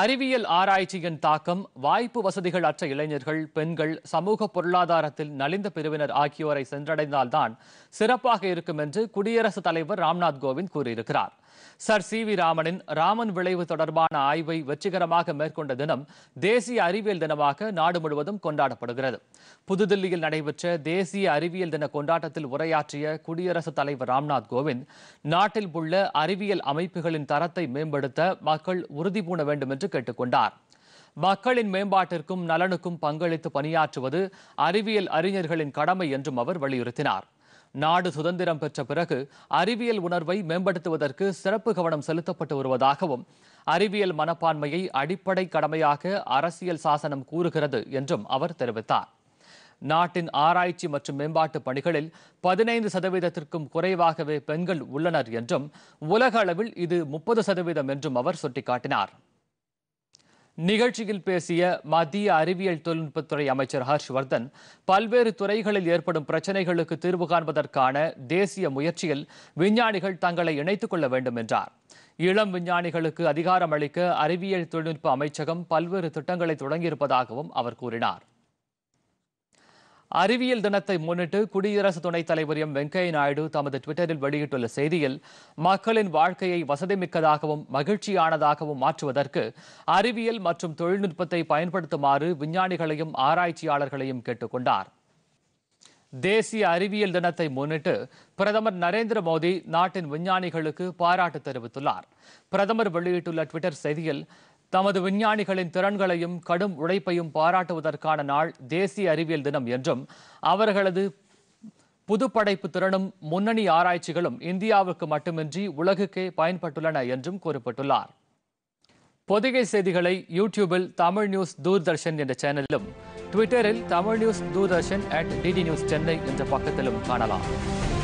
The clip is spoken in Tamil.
அறிவியல் ஆராய்ச்சியின் தாக்கம் வாய்ப்பு வசதிகள் அற்ற இளைஞர்கள் பெண்கள் சமூக பொருளாதாரத்தில் நலிந்த பிரிவினர் ஆகியோரை சென்றடைந்தால்தான் சிறப்பாக இருக்கும் என்று குடியரசுத் தலைவர் ராம்நாத் கோவிந்த் கூறியிருக்கிறார் சர் சி வி ராமனின் ராமன் விளைவு தொடர்பான ஆய்வை வெற்றிகரமாக மேற்கொண்ட தினம் தேசிய அறிவியல் தினமாக நாடு முழுவதும் கொண்டாடப்படுகிறது புதுதில்லியில் நடைபெற்ற தேசிய அறிவியல் தின கொண்டாட்டத்தில் உரையாற்றிய குடியரசுத் தலைவர் ராம்நாத் கோவிந்த் நாட்டில் உள்ள அறிவியல் அமைப்புகளின் தரத்தை மேம்படுத்த மக்கள் உறுதிபூண வேண்டும் என்று என்று கேட்டுக்கொண்டார் மக்களின் மேம்பாட்டிற்கும் நலனுக்கும் பங்களித்து பணியாற்றுவது அறிவியல் அறிஞர்களின் கடமை என்றும் அவர் வலியுறுத்தினார் நாடு சுதந்திரம் பெற்ற பிறகு அறிவியல் உணர்வை மேம்படுத்துவதற்கு சிறப்பு கவனம் செலுத்தப்பட்டு வருவதாகவும் அறிவியல் மனப்பான்மையை அடிப்படை கடமையாக அரசியல் சாசனம் கூறுகிறது என்றும் அவர் தெரிவித்தார் நாட்டின் ஆராய்ச்சி மற்றும் மேம்பாட்டு பணிகளில் பதினைந்து சதவீதத்திற்கும் குறைவாகவே பெண்கள் உள்ளனர் என்றும் உலக அளவில் இது முப்பது சதவீதம் என்றும் அவர் சுட்டிக்காட்டினார் நிகழ்ச்சியில் பேசிய மத்திய அறிவியல் தொழில்நுட்பத்துறை அமைச்சர் ஹர்ஷ்வர்தன் பல்வேறு துறைகளில் ஏற்படும் பிரச்சினைகளுக்கு தீர்வு காண்பதற்கான தேசிய முயற்சியில் விஞ்ஞானிகள் தங்களை இணைத்துக் கொள்ள வேண்டும் என்றார் இளம் விஞ்ஞானிகளுக்கு அதிகாரம் அளிக்க அறிவியல் தொழில்நுட்ப அமைச்சகம் பல்வேறு திட்டங்களை தொடங்கியிருப்பதாகவும் அவர் கூறினார் அறிவியல் தினத்தை முன்னிட்டு குடியரசு துணைத் தலைவர் எம் வெங்கையா நாயுடு தமது டுவிட்டரில் வெளியிட்டுள்ள செய்தியில் மக்களின் வாழ்க்கையை வசதிமிக்கதாகவும் மகிழ்ச்சியானதாகவும் மாற்றுவதற்கு அறிவியல் மற்றும் தொழில்நுட்பத்தை பயன்படுத்துமாறு விஞ்ஞானிகளையும் ஆராய்ச்சியாளர்களையும் கேட்டுக்கொண்டார் தேசிய அறிவியல் தினத்தை முன்னிட்டு பிரதமர் நரேந்திர மோடி நாட்டின் விஞ்ஞானிகளுக்கு பாராட்டு தெரிவித்துள்ளார் பிரதமர் வெளியிட்டுள்ள டுவிட்டர் செய்தியில் தமது விஞ்ஞானிகளின் திறன்களையும் கடும் உழைப்பையும் பாராட்டுவதற்கான நாள் தேசிய அறிவியல் தினம் என்றும் அவர்களது புதுப்படைப்பு திறனும் முன்னணி ஆராய்ச்சிகளும் இந்தியாவுக்கு மட்டுமின்றி உலகுக்கே பயன்பட்டுள்ளன என்றும் குறிப்பிட்டுள்ளார் பொதிகை செய்திகளை யூடியூபில் தமிழ் நியூஸ் தூர்தர்ஷன் என்ற சேனலிலும் ட்விட்டரில் Tamil news Doordarshan at DD news Chennai என்ற பக்கத்திலும் காணலாம்